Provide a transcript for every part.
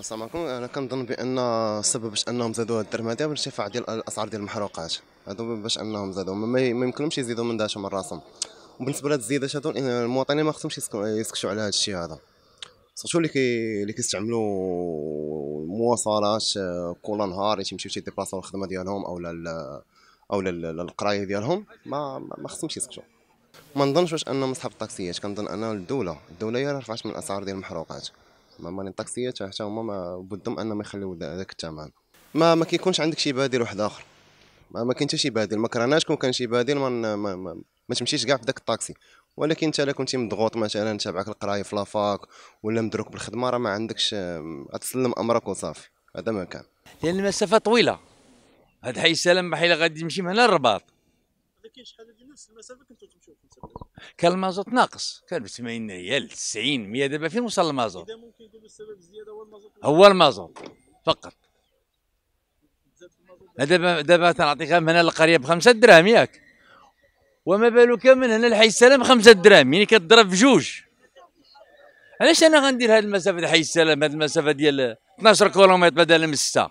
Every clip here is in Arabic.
السلام عليكم انا كنظن بان السبب باش انهم زادوا الدرهم هذا الارتفاع ديال الاسعار ديال المحروقات هادو باش انهم زادوا ما يمكنهمش يزيدوا من داشهم من راسهم وبالنسبه لهاد الزيادات هادو المواطنين ما خصهمش يسكتوا على هاد الشيء هذا سورتو اللي كي اللي كيستعملوا المواصلات آه، كل نهار تيمشيو تيديبلاصاو الخدمه ديالهم اولا اولا القرايه ديالهم ما ما خصهمش يسكتوا ما نظنش واش انهم صحاب الطاكسيات كنظن ان الدوله الدوله هي رفعت من الاسعار ديال المحروقات ما ماني الطاكسيات حتى هما ما بدهم انهم يخليو هذاك الثمن ما ما كيكونش عندك شي بديل واحد اخر ما, ما كاين حتى شي بديل ما كرهناش كون كان شي بديل ما, ما, ما, ما تمشيش كاع في داك الطاكسي ولكن انت الا كنتي مضغوط مثلا تابعك القرايه في لافاك ولا مدروك بالخدمه راه ما عندكش غتسلم آه، امرك وصافي هذا ما كان لان المسافه طويله هاد حي السلام بحال غادي يمشي من هنا للرباط كاين شحال ديال نفس المسافه كنتو تمشيو 5 كان المازوت ناقص كان ب 80 ريال 90 100 دابا فين وصل المازوت؟ اذا ممكن يكون السبب الزياده هو المازوت هو المازوت فقط دابا دابا تنعطيك من هنا للقريه بخمسه دراهم ياك وما بالك من هنا لحي السلام خمسه دراهم يعني كتضرب بجوج علاش انا غندير هذه المسافه ديال حي السلام هذه المسافه ديال 12 كيلومتر بدل من سته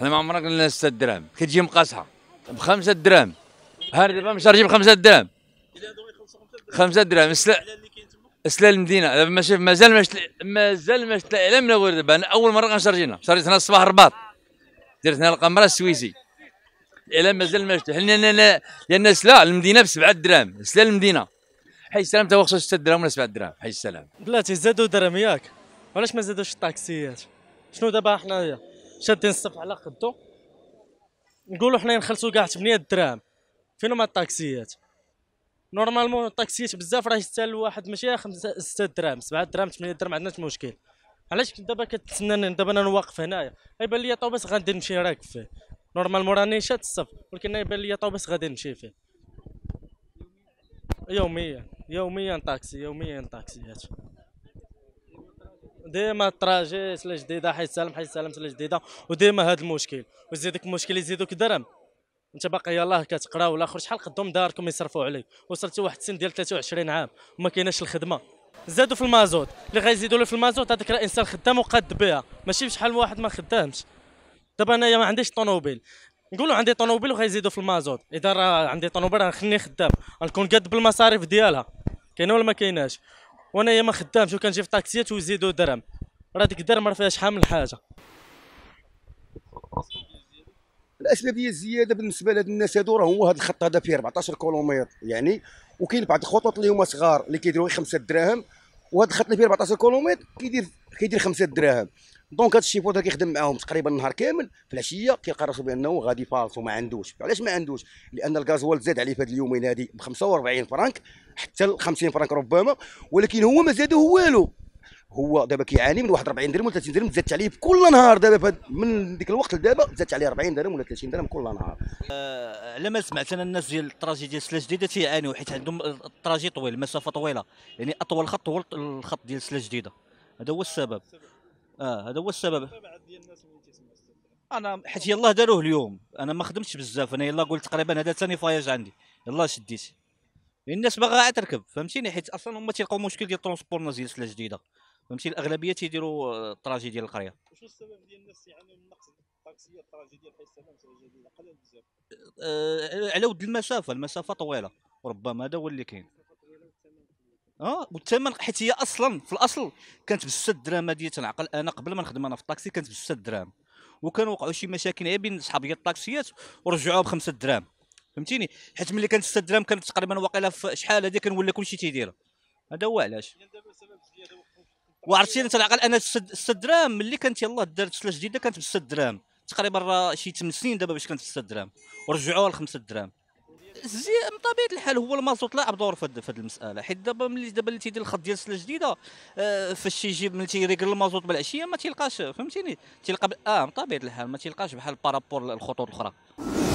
انا ما عمرك قلنا 6 دراهم كتجي مقاصحه بخمسه دراهم هاني دابا جيب بخمسة دراهم خمسة دراهم اسلا المدينة دابا ماشي مازال ما شتل مازال ما شتل الإعلام لا والو دابا أنا أول مرة غنشارجينا شارجت هنا الصباح الرباط درت هنا القمرة السويسي الإعلام مازال ما شتل حنا لأن سلا المدينة بسبعة دراهم سلا المدينة حي السلام توا هو خصو ستة دراهم ولا سبعة دراهم حي السلام بلاتي زادوا درهم ياك علاش ما زادوش الطاكسيات شنو دابا حنايا شادين الصف على قدو نقولوا حنايا نخلصوا كاع 8 دراهم فين هما الطاكسيات نورمالمون الطاكسيات بزاف راه يستاهل الواحد ماشي 5 6 دراهم 7 دراهم 8 دراهم ما عندناش مشكل علاش دابا كتسناني دابا انا واقف هنايا بان ليا طوبيس غندير نمشي راكب فيه نورمالمون راني شاد الصف ولكن يبان ليا طوبيس غادي نمشي فيه يوميا يوميا طاكسي يوميا طاكسيات ديما التراجي سلا جديده حي سالم حي سالم سلا جديده وديما هذا المشكل وزيدك مشكل يزيدوك درهم انت باقي يلاه كتقرا ولا اخر شحال قدام داركم يصرفوا عليك وصلتي واحد السن ديال 23 عام وما كايناش الخدمه زادوا في المازوت اللي غيزيدوا له في المازوت هذاك راه انسان خدام وقاد بها ماشي بشحال واحد ما خدامش دابا انايا ما عنديش طوموبيل نقولوا عندي طوموبيل وغيزيدوا في المازوت اذا راه عندي طوموبيل راه خليني خدام غنكون قاد بالمصاريف ديالها كاينه ولا ما كايناش وانايا ما خدامش وكنجي في طاكسيات ويزيدوا درهم راه ديك الدرهم ما فيها شحال من حاجه الاسبابيه الزياده بالنسبه لهاد الناس هادو راه هو هاد الخط هذا فيه 14 كيلومتر يعني وكاين بعض الخطوط اللي هما صغار اللي كيديروا غير 5 دراهم وهاد الخط اللي فيه 14 كيلومتر كيدير كيدير 5 دراهم دونك هذا كيخدم معاهم تقريبا النهار كامل في العشيه كيلقى راسو بانه غادي فالص وما عندوش علاش ما عندوش لان الغازوال زاد عليه في هاد اليومين هادي ب 45 فرانك حتى ل 50 فرانك ربما ولكن هو ما زادوه والو هو دابا كيعاني من واحد 40 درهم ولا 30 درهم زادت عليه كل نهار دابا من ديك الوقت لدابا زادت عليه 40 درهم ولا 30 درهم كل نهار آه، على ما سمعت انا الناس ديال التراجي ديال سلا جديده تيعانيو حيت عندهم التراجي طويل المسافه طويله يعني اطول خط هو الخط ديال سلا جديده هذا هو السبب اه هذا هو السبب انا حيت يلاه داروه اليوم انا ما خدمتش بزاف انا يلاه قلت تقريبا هذا ثاني فاياج عندي يلاه شديت يعني الناس باغا تركب فهمتيني حيت اصلا هما تيلقاو مشكل ديال الترونسبور نازل سلا جديده فهمتي الاغلبيه تيديروا آه، التراجيديا ديال القريه شنو السبب ديال الناس يعانيو من نقص الطاكسيات التراجيديا ديال حيت السلام الجديده قليل بزاف آه، على ود المسافه المسافه طويله ربما هذا هو اللي كاين اه والثمن حيت هي اصلا في الاصل كانت ب 6 دراهم هذه تنعقل انا قبل ما نخدم انا في الطاكسي كانت ب 6 دراهم وكان وقعوا شي مشاكل غير بين صحاب ديال الطاكسيات ورجعوها ب 5 دراهم فهمتيني حيت ملي كانت 6 دراهم كانت تقريبا واقيله في شحال هذه كان ولا كلشي تيديرها هذا هو علاش دابا سبب الزياده وعرفتي انت على الاقل انا 6 دراهم ملي كانت يلاه دارت سلا جديده كانت ب 6 دراهم تقريبا شي 8 سنين دابا باش كانت ب 6 دراهم ورجعوها ل 5 دراهم زي بطبيعه الحال هو المازوت لعب دور في هذه المساله حيت دابا ملي دابا اللي تيدير الخط ديال السله جديده آه فاش تيجي ملي تيريكل المازوت بالعشيه ما تيلقاش فهمتيني تيلقى اه بطبيعه الحال ما تيلقاش بحال بارابور الخطوط الاخرى